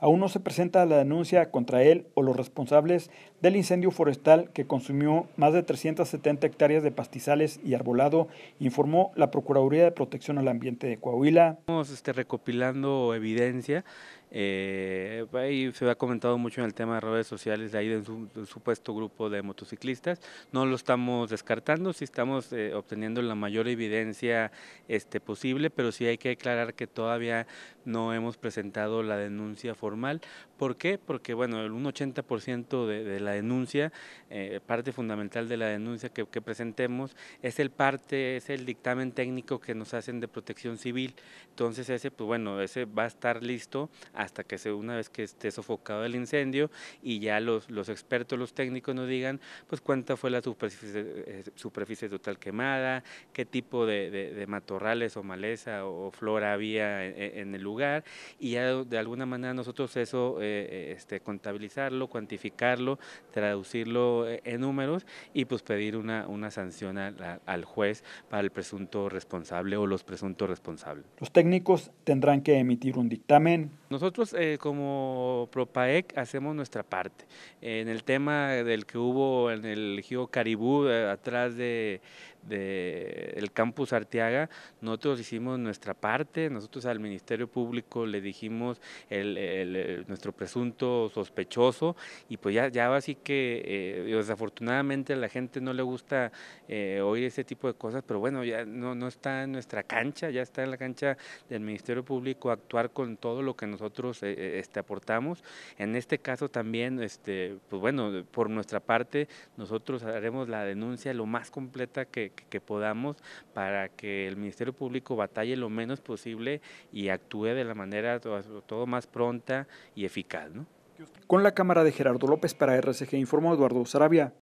Aún no se presenta la denuncia contra él o los responsables del incendio forestal que consumió más de 370 hectáreas de pastizales y arbolado, informó la Procuraduría de Protección al Ambiente de Coahuila. Estamos este, recopilando evidencia. Eh, se ha comentado mucho en el tema de redes sociales, de ahí de un, supuesto grupo de motociclistas. No lo estamos descartando, sí estamos eh, obteniendo la mayor evidencia este, posible, pero sí hay que aclarar que todavía no hemos presentado la denuncia forestal ¿Por qué? Porque, bueno, el 80% de, la denuncia, eh, parte fundamental de la denuncia que, presentemos, es el parte, es el dictamen técnico que nos hacen de protección civil. Entonces, ese, pues bueno, ese va a estar listo hasta que una vez que esté sofocado el incendio y ya los, los expertos, los técnicos nos digan, pues cuánta fue la superficie, eh, superficie total quemada, qué tipo de, matorrales o maleza o flora había en, en el lugar y ya de alguna manera nosotros proceso, eso eh, eh, este, contabilizarlo, cuantificarlo, traducirlo eh, en números y pues pedir una, sanción al juez para el presunto responsable o los presuntos responsables. Los técnicos tendrán que emitir un dictamen nosotros eh, como Propaec hacemos nuestra parte. En el tema del que hubo en el Gio Caribú, eh, atrás de, el campus Arteaga, nosotros hicimos nuestra parte, nosotros al Ministerio Público le dijimos el, nuestro presunto sospechoso y pues ya, ya así que eh, desafortunadamente a la gente no le gusta oír ese tipo de cosas, pero bueno, ya no, no está en nuestra cancha, ya está en la cancha del Ministerio Público actuar con todo lo que nos nosotros eh, eh, este, aportamos. En este caso también, este, pues bueno, por nuestra parte, nosotros haremos la denuncia lo más completa que, podamos para que el Ministerio Público batalle lo menos posible y actúe de la manera todo, más pronta y eficaz. ¿no? Con la cámara de Gerardo López para RCG informó Eduardo Sarabia.